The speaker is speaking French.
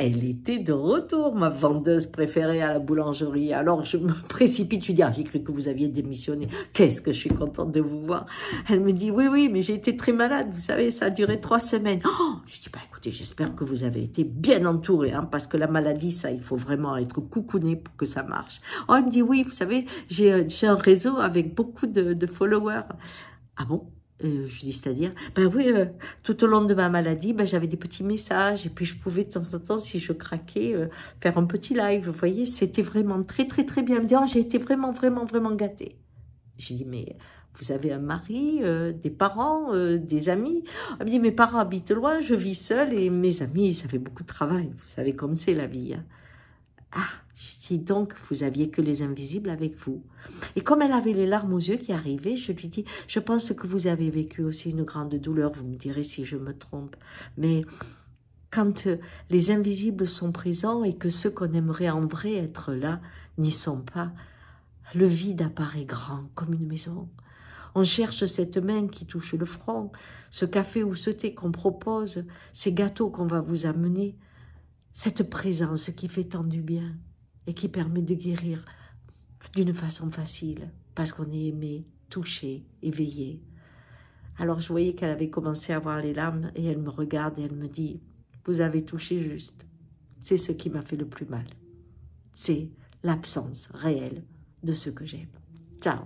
Elle était de retour, ma vendeuse préférée à la boulangerie. Alors je me précipite, je lui dis, ah, j'ai cru que vous aviez démissionné. Qu'est-ce que je suis contente de vous voir. Elle me dit, oui, oui, mais j'ai été très malade. Vous savez, ça a duré trois semaines. Oh je dis, bah écoutez, j'espère que vous avez été bien entourée, hein, parce que la maladie, ça, il faut vraiment être coucouné pour que ça marche. Oh, elle me dit, oui, vous savez, j'ai euh, un réseau avec beaucoup de, de followers. Ah bon euh, je dis, c'est-à-dire, ben oui, euh, tout au long de ma maladie, ben, j'avais des petits messages et puis je pouvais de temps en temps, si je craquais, euh, faire un petit live. Vous voyez, c'était vraiment très, très, très bien. Me j'ai été vraiment, vraiment, vraiment gâtée. J'ai dit, mais vous avez un mari, des parents, des amis. Elle me dit, mes parents habitent loin, je vis seule et mes amis, ça fait beaucoup de travail. Vous savez comme c'est la vie. Hein. Ah, si donc vous aviez que les invisibles avec vous. Et comme elle avait les larmes aux yeux qui arrivaient, je lui dis Je pense que vous avez vécu aussi une grande douleur, vous me direz si je me trompe. Mais quand euh, les invisibles sont présents et que ceux qu'on aimerait en vrai être là n'y sont pas, le vide apparaît grand comme une maison. On cherche cette main qui touche le front, ce café ou ce thé qu'on propose, ces gâteaux qu'on va vous amener, cette présence qui fait tant du bien et qui permet de guérir d'une façon facile parce qu'on est aimé, touché, éveillé. Alors je voyais qu'elle avait commencé à avoir les larmes et elle me regarde et elle me dit « Vous avez touché juste. C'est ce qui m'a fait le plus mal. C'est l'absence réelle de ce que j'aime. Ciao !»